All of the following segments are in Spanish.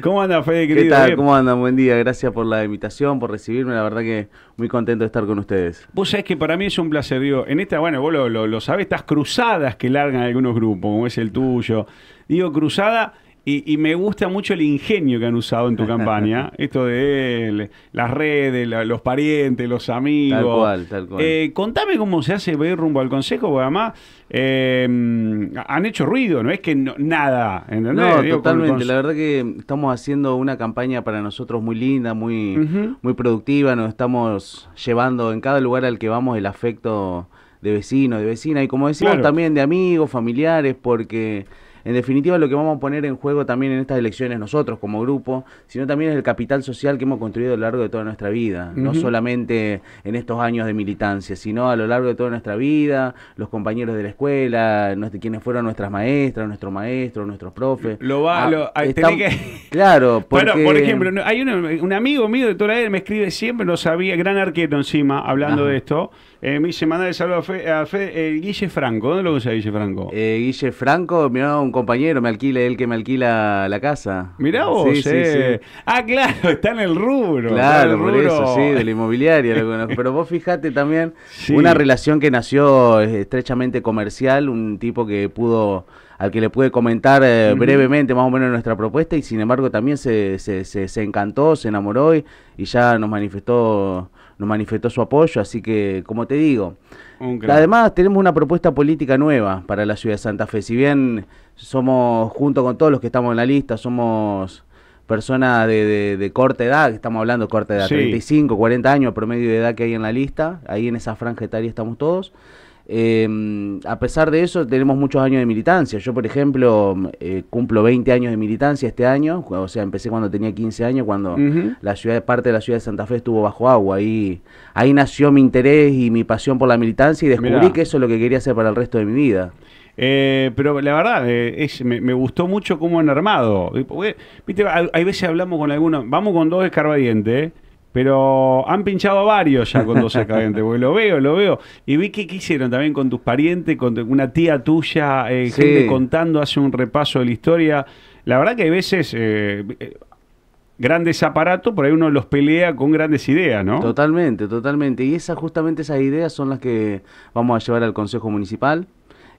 ¿Cómo anda, Fede, querido? ¿Qué tal? ¿Cómo andan? Buen día. Gracias por la invitación, por recibirme. La verdad que muy contento de estar con ustedes. Vos sabés que para mí es un placer, digo, en esta, bueno, vos lo, lo, lo sabés, estas cruzadas que largan algunos grupos, como es el tuyo. Digo, cruzada y, me gusta mucho el ingenio que han usado en tu campaña. Esto de las redes, los parientes, los amigos. Tal cual, tal cual. Eh, contame cómo se hace ver rumbo al consejo, porque además em, han hecho ruido, no es que nada. ¿entendés? No, totalmente. La verdad que estamos haciendo una campaña para nosotros muy linda, muy, muy productiva. Nos estamos llevando en cada lugar al que vamos el afecto de vecino, de vecina y como decimos también de amigos, familiares, porque en definitiva lo que vamos a poner en juego también en estas elecciones nosotros como grupo, sino también es el capital social que hemos construido a lo largo de toda nuestra vida, no solamente en estos años de militancia, sino a lo largo de toda nuestra vida, los compañeros de la escuela, quienes fueron nuestras maestras, nuestros maestros, nuestros profes. Lo va, ah, lo, Claro, por ejemplo, hay un, amigo mío de toda la me escribe siempre, no sabía, gran arquero encima, hablando de esto. Eh, semana de salud saludo a fe a eh, Guille Franco. ¿Dónde lo usa Guille Franco? Eh, Guille Franco, mirá, un compañero me alquila, él que me alquila la casa. Mirá vos, sí, eh. Ah, claro, está en el rubro. Claro, por eso, sí, de la inmobiliaria Pero vos fijate también una relación que nació eh, estrechamente comercial, un tipo que pudo al que le pude comentar brevemente más o menos nuestra propuesta y sin embargo también se, se, se, encantó, se enamoró y, ya nos manifestó nos manifestó su apoyo, así que, como te digo, además tenemos una propuesta política nueva para la ciudad de Santa Fe, si bien somos, junto con todos los que estamos en la lista, somos personas de, de, corta edad, estamos hablando de corta edad, 35, 40 años promedio de edad que hay en la lista, ahí en esa franja etaria estamos todos. Em, a pesar de eso, tenemos muchos años de militancia. Yo, por ejemplo, mm, eh, cumplo 20 años de militancia este año. O sea, empecé cuando tenía 15 años, cuando la ciudad, parte de la ciudad de Santa Fe estuvo bajo agua. Ahí, ahí nació mi interés y mi pasión por la militancia y descubrí que eso es lo que quería hacer para el resto de mi vida. Eh, pero la verdad, eh, me, gustó mucho cómo han armado. Viste, hay, veces hablamos con algunos, vamos con dos escarbadientes, pero han pinchado varios ya con 12 cadentes, porque lo veo, lo veo. Y vi que hicieron también con tus parientes, con una tía tuya, eh, gente contando, hace un repaso de la historia. La verdad que hay veces eh, eh, grandes aparatos, por ahí uno los pelea con grandes ideas, ¿no? Totalmente, totalmente. Y esas, justamente esas ideas son las que vamos a llevar al Consejo Municipal.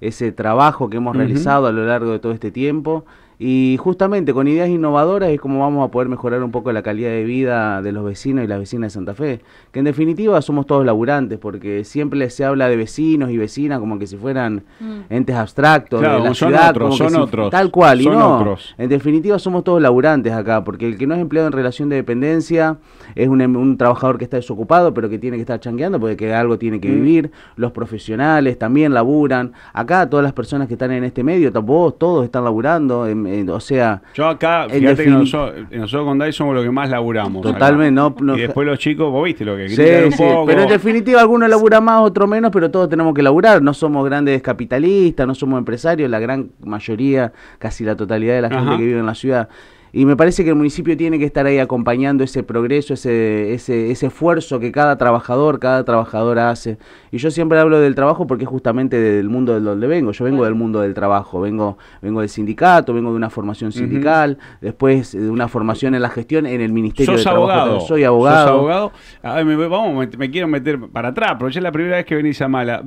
Ese trabajo que hemos realizado a lo largo de todo este tiempo y justamente con ideas innovadoras es como vamos a poder mejorar un poco la calidad de vida de los vecinos y las vecinas de Santa Fe, que en definitiva somos todos laburantes, porque siempre se habla de vecinos y vecinas como que si fueran mm. entes abstractos de la ciudad, otros, como son otros, tal cual, y no, en definitiva somos todos laburantes acá, porque el que no es empleado en relación de dependencia es un, em, trabajador que está desocupado, pero que tiene que estar chanqueando porque algo tiene que mm. vivir, los profesionales también laburan, acá todas las personas que están en este medio, vos, todos están laburando, en, em, eh, o sea... Yo acá, fíjate que nosotros, con Dai somos los que más laburamos. Totalmente, Y después los chicos, vos viste lo que sí, Pero en definitiva, alguno labura más, otro menos, pero todos tenemos que laburar. No somos grandes capitalistas, no somos empresarios, la gran mayoría, casi la totalidad de la gente que vive en la ciudad. Y me parece que el municipio tiene que estar ahí acompañando ese progreso, ese, ese, ese esfuerzo que cada trabajador, cada trabajadora hace. Y yo siempre hablo del trabajo porque es justamente del mundo de donde vengo. Yo vengo del mundo del trabajo, vengo, vengo del sindicato, vengo de una formación sindical, después de una formación en la gestión en el Ministerio de Trabajo. Abogado. Soy abogado. ¿Sos abogado? A ver, me, vamos, me, quiero meter para atrás, pero ya es la primera vez que venís a Mala.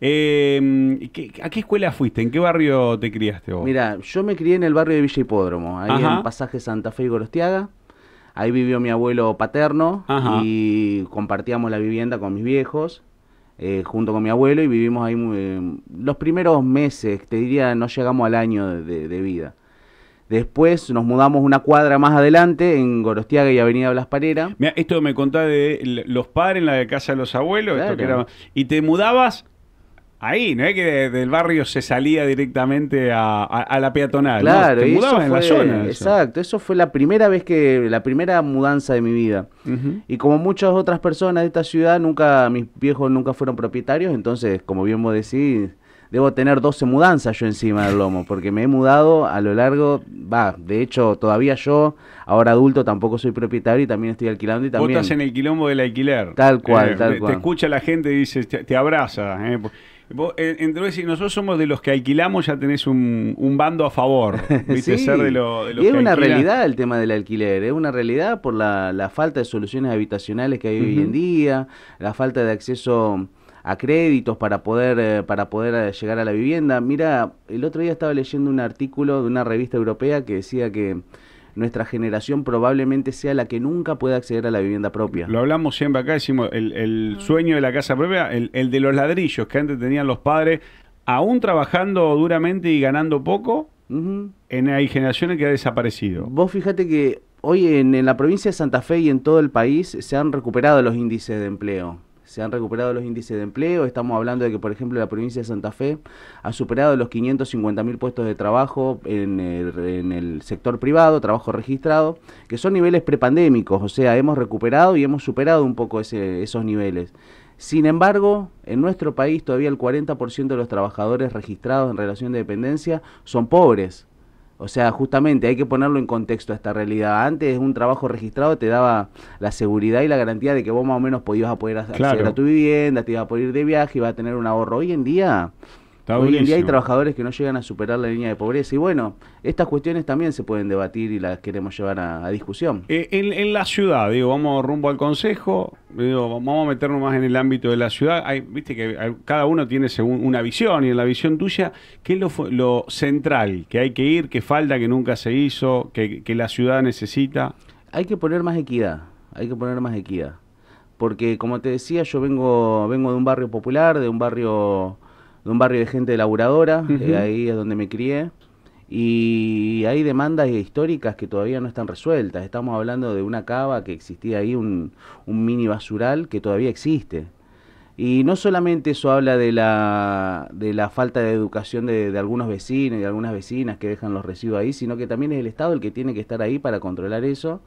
eh, ¿A qué escuela fuiste? ¿En qué barrio te criaste vos? Mira, yo me crié en el barrio de Villa Hipódromo, ahí Ajá. en Santa Fe y Gorostiaga. Ahí vivió mi abuelo paterno y compartíamos la vivienda con mis viejos, eh, junto con mi abuelo, y vivimos ahí eh, los primeros meses, te diría, no llegamos al año de, vida. Después nos mudamos una cuadra más adelante en Gorostiaga y Avenida Blas Parera. esto me contás de los padres en la de casa de los abuelos, y te mudabas ahí, no es que del barrio se salía directamente a, la peatonal. Claro, Te en la zona. Exacto, eso. fue la primera vez que, la primera mudanza de mi vida. Y como muchas otras personas de esta ciudad, nunca, mis viejos nunca fueron propietarios, entonces, como bien vos decís, debo tener 12 mudanzas yo encima del lomo, porque me he mudado a lo largo, va, de hecho todavía yo, ahora adulto, tampoco soy propietario y también estoy alquilando y también... Vos en el quilombo del alquiler. Tal cual, eh, tal cual. Te escucha la gente y dice, te, abraza. ¿eh? Vos, eh, entre si nosotros somos de los que alquilamos, ya tenés un, bando a favor. Ser de lo, es una realidad el tema del alquiler, es una realidad por la, falta de soluciones habitacionales que hay hoy en día, la falta de acceso a créditos para poder eh, para poder eh, llegar a la vivienda. Mira, el otro día estaba leyendo un artículo de una revista europea que decía que nuestra generación probablemente sea la que nunca pueda acceder a la vivienda propia. Lo hablamos siempre acá, decimos, el, ah. sueño de la casa propia, el, de los ladrillos que antes tenían los padres, aún trabajando duramente y ganando poco, en, hay generaciones que ha desaparecido. Vos fíjate que hoy en, la provincia de Santa Fe y en todo el país se han recuperado los índices de empleo se han recuperado los índices de empleo. Estamos hablando de que, por ejemplo, la provincia de Santa Fe ha superado los 550.000 puestos de trabajo en el, sector privado, trabajo registrado, que son niveles prepandémicos, o sea, hemos recuperado y hemos superado un poco esos niveles. Sin embargo, en nuestro país todavía el 40% de los trabajadores registrados en relación de dependencia son pobres o sea, justamente hay que ponerlo en contexto a esta realidad. Antes un trabajo registrado te daba la seguridad y la garantía de que vos más o menos podías poder hacer a tu vivienda, te ibas a poder ir de viaje, ibas a tener un ahorro. Hoy en día y Hoy hay trabajadores que no llegan a superar la línea de pobreza. Y bueno, estas cuestiones también se pueden debatir y las queremos llevar a, discusión. Eh, en, la ciudad, digo, vamos rumbo al Consejo, digo, vamos a meternos más en el ámbito de la ciudad. Viste que cada uno tiene según una visión y en la visión tuya, ¿qué es lo, central que hay que ir, que falta, que nunca se hizo, que, que la ciudad necesita? Hay que poner más equidad, hay que poner más equidad. Porque como te decía, yo vengo, vengo de un barrio popular, de un barrio de un barrio de gente laburadora, eh, ahí es donde me crié. Y hay demandas históricas que todavía no están resueltas. Estamos hablando de una cava que existía ahí, un, mini basural que todavía existe. Y no solamente eso habla de la, de la falta de educación de, de, algunos vecinos y de algunas vecinas que dejan los residuos ahí, sino que también es el Estado el que tiene que estar ahí para controlar eso,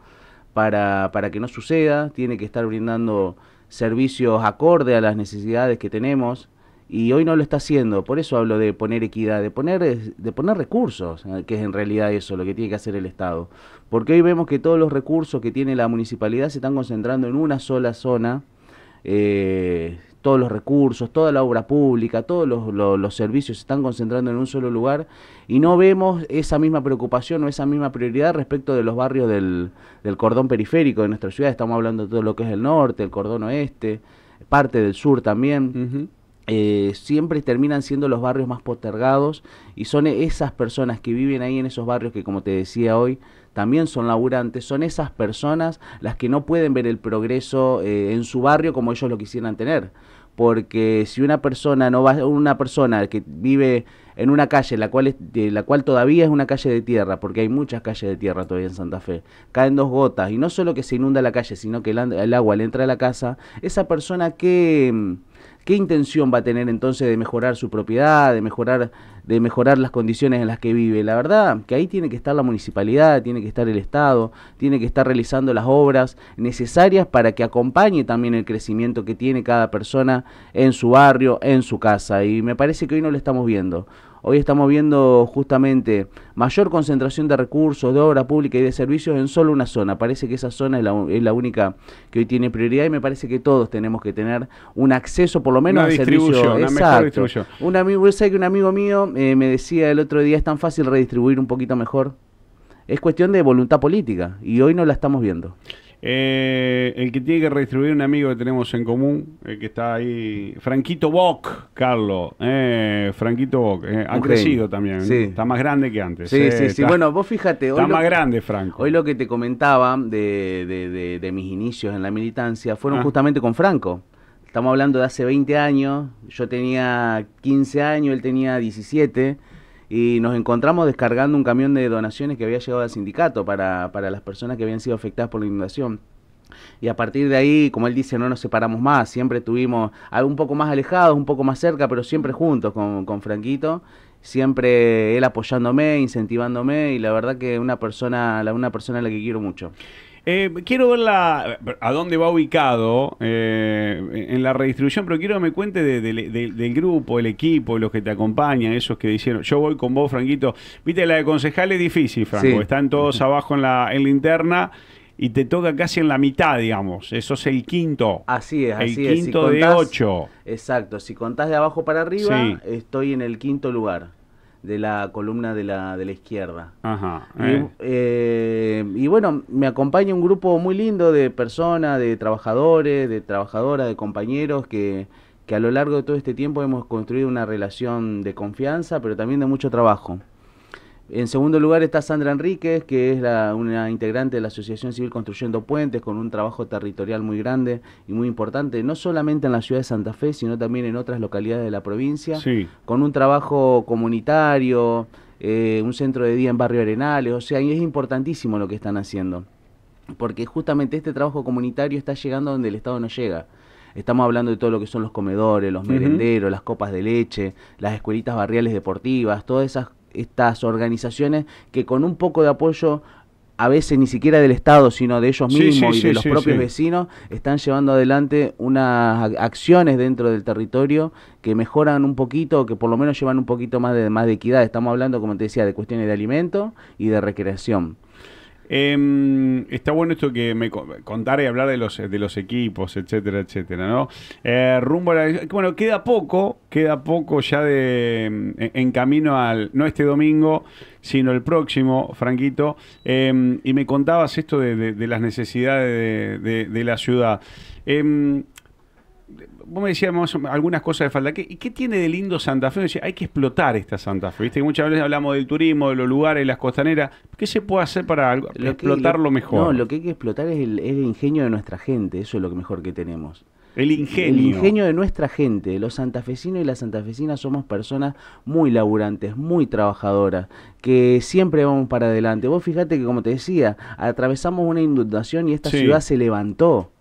para, para que no suceda, tiene que estar brindando servicios acorde a las necesidades que tenemos y hoy no lo está haciendo. Por eso hablo de poner equidad, de poner, de poner recursos, eh, que es en realidad eso lo que tiene que hacer el Estado. Porque hoy vemos que todos los recursos que tiene la municipalidad se están concentrando en una sola zona. Eh, todos los recursos, toda la obra pública, todos los, servicios se están concentrando en un solo lugar y no vemos esa misma preocupación o esa misma prioridad respecto de los barrios del, del cordón periférico de nuestra ciudad. Estamos hablando de todo lo que es el norte, el cordón oeste, parte del sur también. Eh, siempre terminan siendo los barrios más postergados y son esas personas que viven ahí en esos barrios que como te decía hoy también son laburantes, son esas personas las que no pueden ver el progreso eh, en su barrio como ellos lo quisieran tener. Porque si una persona no va, una persona que vive en una calle la cual es, de la cual todavía es una calle de tierra, porque hay muchas calles de tierra todavía en Santa Fe, caen dos gotas, y no solo que se inunda la calle, sino que el, el agua le entra a la casa, esa persona que ¿Qué intención va a tener entonces de mejorar su propiedad, de mejorar, de mejorar las condiciones en las que vive? La verdad que ahí tiene que estar la municipalidad, tiene que estar el Estado, tiene que estar realizando las obras necesarias para que acompañe también el crecimiento que tiene cada persona en su barrio, en su casa. Y me parece que hoy no lo estamos viendo. Hoy estamos viendo justamente mayor concentración de recursos, de obra pública y de servicios en solo una zona. Parece que esa zona es la, única que hoy tiene prioridad y me parece que todos tenemos que tener un acceso por lo menos a al Un amigo, que un amigo mío eh, me decía el otro día, es tan fácil redistribuir un poquito mejor. Es cuestión de voluntad política y hoy no la estamos viendo. Eh, el que tiene que redistribuir un amigo que tenemos en común, el que está ahí, Franquito Bock, Carlos. Eh, Franquito Bock, eh, ha crecido también. Está más grande que antes. Sí, eh, sí, sí. bueno, vos fíjate. Hoy más grande, Franco. Hoy lo que te comentaba de, mis inicios en la militancia fueron ah. justamente con Franco. Estamos hablando de hace 20 años. Yo tenía 15 años, él tenía 17 y nos encontramos descargando un camión de donaciones que había llegado al sindicato para, para las personas que habían sido afectadas por la inundación. Y a partir de ahí, como él dice, no nos separamos más, siempre estuvimos un poco más alejados, un poco más cerca, pero siempre juntos con, Franquito, siempre él apoyándome, incentivándome y la verdad que una persona, una persona a la que quiero mucho. Eh, quiero ver a dónde va ubicado eh, en la redistribución, pero quiero que me cuente del grupo, el equipo, los que te acompañan, esos que dijeron, yo voy con vos, Franquito. Viste, la de concejal es difícil, Franco, están todos abajo en la, en la interna y te toca casi en la mitad, digamos. Eso es el quinto. Así es, el así quinto es. de ocho. Exacto, si contás de abajo para arriba, estoy en el quinto lugar de la columna de la, de la izquierda. Ajá, eh. Eh, Y, bueno, me acompaña un grupo muy lindo de personas, de trabajadores, de trabajadoras, de compañeros que, que a lo largo de todo este tiempo hemos construido una relación de confianza, pero también de mucho trabajo. En segundo lugar está Sandra Enríquez, que es una integrante de la Asociación Civil Construyendo Puentes, con un trabajo territorial muy grande y muy importante, no solamente en la ciudad de Santa Fe, sino también en otras localidades de la provincia, sí. con un trabajo comunitario, eh, un centro de día en Barrio Arenales, o sea, y es importantísimo lo que están haciendo, porque justamente este trabajo comunitario está llegando donde el Estado no llega. Estamos hablando de todo lo que son los comedores, los merenderos, las copas de leche, las escuelitas barriales deportivas, todas esas estas organizaciones que con un poco de apoyo a veces ni siquiera del Estado, sino de ellos mismos y de los propios vecinos, están llevando adelante unas acciones dentro del territorio que mejoran un poquito, que por lo menos llevan un poquito más de, más de equidad. Estamos hablando, como te decía, de cuestiones de alimento y de recreación. Em, está bueno esto que me contar y hablar de los, de los equipos, etcétera, etcétera, ¿no? Eh, rumbo Bueno, queda poco, queda poco ya de em, en, camino al, no este domingo, sino el próximo, Franquito, em, y me contabas esto de, las necesidades de, de la ciudad vos me decías algunas cosas de falta. ¿Y ¿Qué tiene de lindo Santa Fe? Decía, hay que explotar esta Santa Fe. ¿viste? Muchas veces hablamos del turismo, de los lugares, las costaneras. ¿Qué se puede hacer para explotar lo, mejor? No, lo que hay que explotar es el, ingenio de nuestra gente. Eso es lo mejor que tenemos. El ingenio. El ingenio de nuestra gente. Los santafesinos y las santafesinas somos personas muy laburantes, muy trabajadoras, que siempre vamos para adelante. Vos fíjate que, como te decía, atravesamos una inundación y esta ciudad se levantó.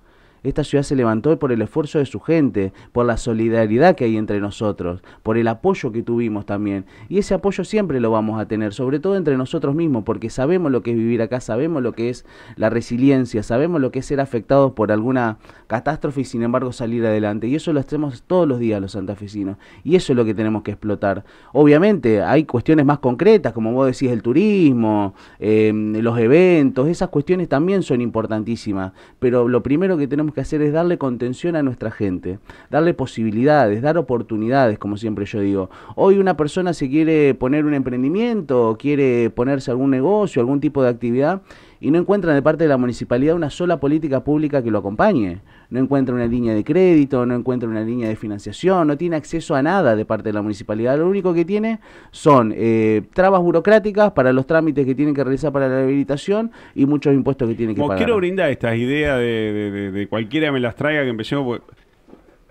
Esta ciudad se levantó por el esfuerzo de su gente, por la solidaridad que hay entre nosotros, por el apoyo que tuvimos también. Y ese apoyo siempre lo vamos a tener, sobre todo entre nosotros mismos, porque sabemos lo que es vivir acá, sabemos lo que es la resiliencia, sabemos lo que es ser afectados por alguna catástrofe y sin embargo salir adelante. Y eso lo hacemos todos los días los santafesinos. Y eso es lo que tenemos que explotar. Obviamente hay cuestiones más concretas, como vos decís, el turismo, eh, los eventos, esas cuestiones también son importantísimas. Pero lo primero que tenemos que que hacer es darle contención a nuestra gente, darle posibilidades, dar oportunidades, como siempre yo digo. Hoy una persona se quiere poner un emprendimiento, quiere ponerse algún negocio, algún tipo de actividad, y no encuentran de parte de la municipalidad una sola política pública que lo acompañe. No encuentran una línea de crédito, no encuentran una línea de financiación, no tiene acceso a nada de parte de la municipalidad. Lo único que tiene son eh, trabas burocráticas para los trámites que tienen que realizar para la rehabilitación y muchos impuestos que tienen que Como Quiero brindar estas ideas de, cualquiera me las traiga que empecemos.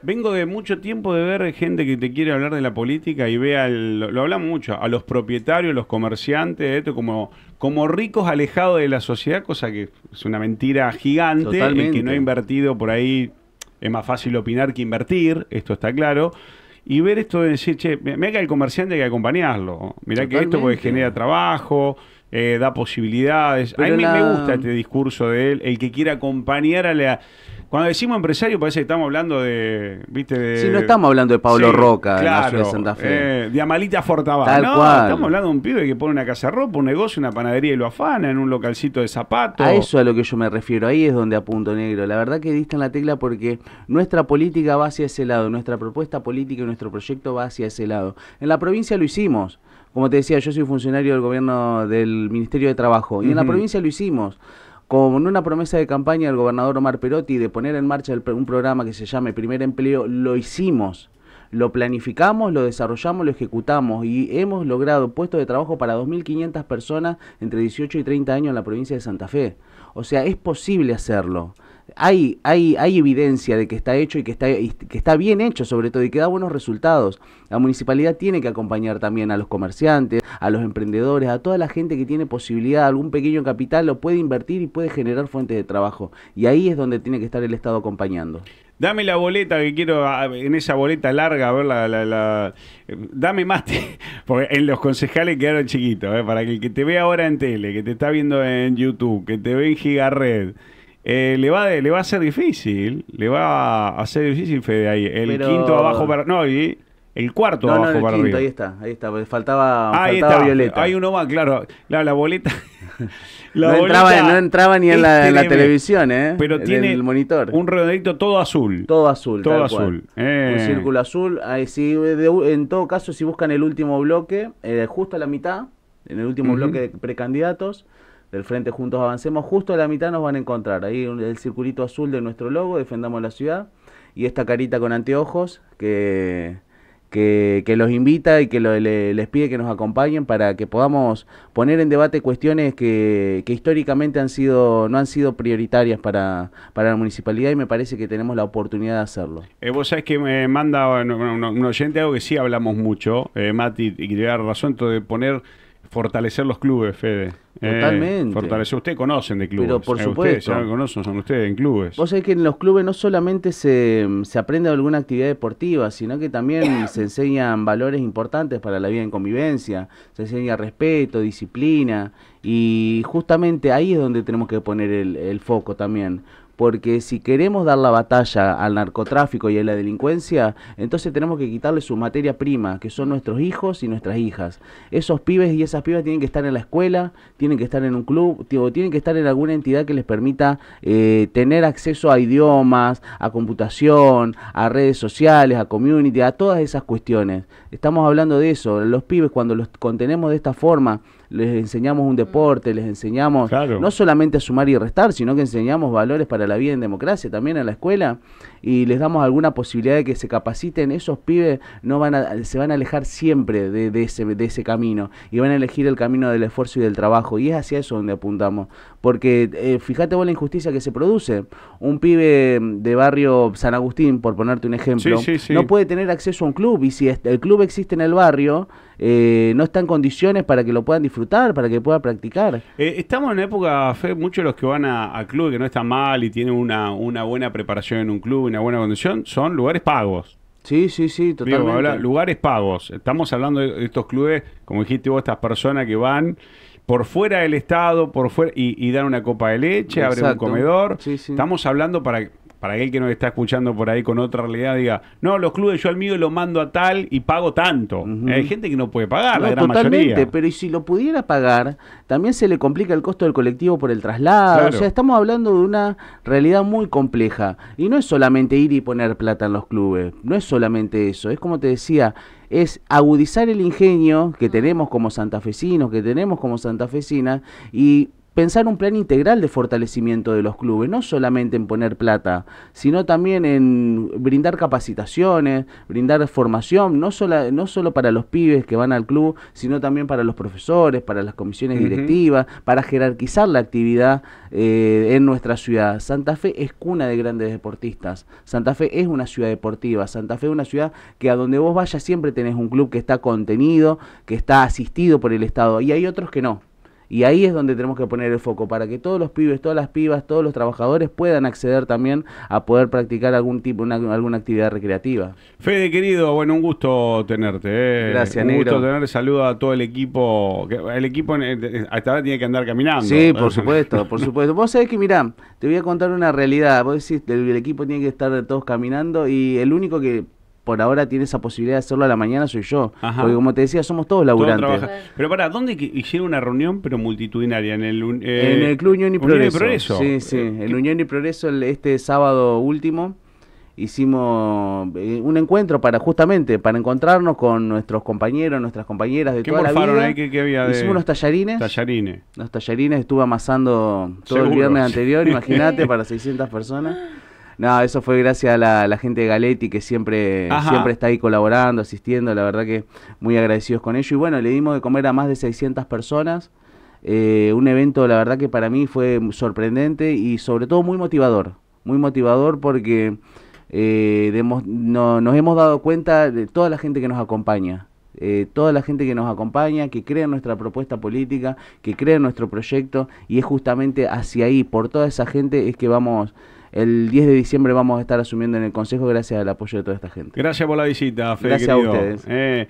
Vengo de mucho tiempo de ver gente que te quiere hablar de la política y ve lo, habla mucho, a los propietarios, los comerciantes, esto como, como ricos alejados de la sociedad, cosa que es una mentira gigante, que no ha invertido por ahí es más fácil opinar que invertir, esto está claro. Y ver esto de decir, che, mira que el comerciante hay que acompañarlo, mira que esto genera trabajo, eh, da posibilidades. a mí me gusta este discurso de él, el que quiere acompañar a la cuando decimos empresario parece que estamos hablando de, viste, Sí, no estamos hablando de Pablo Roca, de, la de Santa Fe. Eh, de Amalita Fortabá. no, estamos hablando de un pibe que pone una casa ropa, un negocio, una panadería y lo afana, en un localcito de zapatos. A eso a lo que yo me refiero, ahí es donde apunto negro. La verdad que diste en la tecla porque nuestra política va hacia ese lado, nuestra propuesta política y nuestro proyecto va hacia ese lado. En la provincia lo hicimos. Como te decía, yo soy funcionario del gobierno del Ministerio de Trabajo y en la provincia lo hicimos en una promesa de campaña del gobernador Omar Perotti de poner en marcha el, un programa que se llame Primer Empleo, lo hicimos lo planificamos, lo desarrollamos, lo ejecutamos y hemos logrado puestos de trabajo para 2.500 personas entre 18 y 30 años en la provincia de Santa Fe. O sea, es posible hacerlo. Hay, hay, hay evidencia de que está hecho y que está, y que está bien hecho, sobre todo, y que da buenos resultados. La municipalidad tiene que acompañar también a los comerciantes, a los emprendedores, a toda la gente que tiene posibilidad, algún pequeño capital lo puede invertir y puede generar fuentes de trabajo. Y ahí es donde tiene que estar el Estado acompañando. Dame la boleta que quiero, ah, en esa boleta larga, a ver la... la, la eh, dame más, porque en los concejales quedaron chiquitos, ¿eh? para que el que te ve ahora en tele, que te está viendo en YouTube, que te ve en Gigared, eh, le, va a le va a ser difícil, le va a ser difícil Fede ahí. El quinto abajo para... No, y, el cuarto abajo no, el quinto, Ahí está, ahí está, faltaba, faltaba ahí está. Violeta. Hay uno más, claro. La, la boleta no, entraba, ni en la, televisión, ¿eh? Pero tiene el monitor. un redondito todo azul. Todo azul. Todo azul. Un eh. círculo azul. Ahí, si, en todo caso, si buscan el último bloque, eh, justo a la mitad, en el último bloque de precandidatos del Frente Juntos Avancemos, justo a la mitad nos van a encontrar. Ahí el circulito azul de nuestro logo, Defendamos la Ciudad, y esta carita con anteojos que que, los invita y que les pide que nos acompañen para que podamos poner en debate cuestiones que, históricamente han sido, no han sido prioritarias para, para la municipalidad y me parece que tenemos la oportunidad de hacerlo. Eh, vos sabés que me manda un, oyente algo que sí hablamos mucho, eh, Mati, y que te da razón, de poner fortalecer los clubes, Fede. Eh, Totalmente. fortalecer. Ustedes conocen de clubes. Pero por eh, supuesto. conocen, son ustedes en clubes. Vos sabés que en los clubes no solamente se, se aprende alguna actividad deportiva, sino que también se enseñan valores importantes para la vida en convivencia. Se enseña respeto, disciplina, y justamente ahí es donde tenemos que poner el, foco también porque si queremos dar la batalla al narcotráfico y a la delincuencia, entonces tenemos que quitarle su materia prima, que son nuestros hijos y nuestras hijas. Esos pibes y esas pibas tienen que estar en la escuela, tienen que estar en un club, tienen que estar en alguna entidad que les permita eh, tener acceso a idiomas, a computación, a redes sociales, a community, a todas esas cuestiones. Estamos hablando de eso. Los pibes cuando los contenemos de esta forma, les enseñamos un deporte, les enseñamos no solamente a sumar y restar, sino que enseñamos valores para la vida en democracia también a la escuela y les damos alguna posibilidad de que se capaciten. Esos pibes no van se van a alejar siempre de, de, ese, de ese camino y van a elegir el camino del esfuerzo y del trabajo y es hacia eso donde apuntamos. Porque eh, fíjate vos la injusticia que se produce. Un pibe de barrio San Agustín, por ponerte un ejemplo, no puede tener acceso a un club. Y si el club existe en el barrio, eh, no está en condiciones para que lo puedan disfrutar, para que pueda practicar. Eh, estamos en época, Fe, muchos de los que van a, a clubes que no están mal y tienen una, buena preparación en un club, una buena condición, son lugares pagos. Sí, sí, sí, totalmente. lugares pagos. Estamos hablando de estos clubes, como dijiste vos, estas personas que van por fuera del Estado, por fuera, y, dar una copa de leche, abre un comedor. Estamos hablando para, para aquel que nos está escuchando por ahí con otra realidad, diga, no, los clubes yo al mío lo mando a tal y pago tanto. Hay gente que no puede pagar, la gran totalmente, Pero si lo pudiera pagar, también se le complica el costo del colectivo por el traslado. O sea, estamos hablando de una realidad muy compleja. Y no es solamente ir y poner plata en los clubes, no es solamente eso, es como te decía es agudizar el ingenio que tenemos como santafesinos, que tenemos como santafesinas y pensar un plan integral de fortalecimiento de los clubes, no solamente en poner plata, sino también en brindar capacitaciones, brindar formación, no, no solo para los pibes que van al club, sino también para los profesores, para las comisiones directivas, para jerarquizar la actividad eh, en nuestra ciudad. Santa Fe es cuna de grandes deportistas, Santa Fe es una ciudad deportiva, Santa Fe es una ciudad que a donde vos vayas siempre tenés un club que está contenido, que está asistido por el Estado, y hay otros que no y ahí es donde tenemos que poner el foco, para que todos los pibes, todas las pibas, todos los trabajadores puedan acceder también a poder practicar algún tipo, una, alguna actividad recreativa. Fede, querido, bueno, un gusto tenerte. Gracias, eh. Gracias, un gusto tenerte. Saluda a todo el equipo. El equipo hasta ahora tiene que andar caminando. Sí, por supuesto, por supuesto. Vos sabés que, mirá, te voy a contar una realidad. Vos decís, el, el equipo tiene que estar todos caminando y el único que por ahora tiene esa posibilidad de hacerlo a la mañana soy yo. Porque como te decía, somos todos laburantes. pero para, ¿dónde hicieron una reunión pero multitudinaria? En el, eh, en el Club Unión y Progreso. Sí, sí. en eh, el Unión y Progreso este sábado último hicimos eh, un encuentro para justamente para encontrarnos con nuestros compañeros, nuestras compañeras de toda la vida. Ahí, ¿qué, había hicimos unos tallarines. Tallarines. Los tallarines estuve amasando todo el viernes anterior, imagínate, para 600 personas no, eso fue gracias a la, gente de Galetti que siempre, siempre está ahí colaborando, asistiendo. La verdad que muy agradecidos con ello. Y bueno, le dimos de comer a más de 600 personas. Eh, un evento, la verdad que para mí fue sorprendente y sobre todo muy motivador. Muy motivador porque eh, nos hemos dado cuenta de toda la gente que nos acompaña. Eh, toda la gente que nos acompaña, que crea nuestra propuesta política, que crea nuestro proyecto, y es justamente hacia ahí, por toda esa gente, es que vamos el 10 de diciembre vamos a estar asumiendo en el Consejo gracias al apoyo de toda esta gente. Gracias por la visita, Fede. Gracias a ustedes. Eh,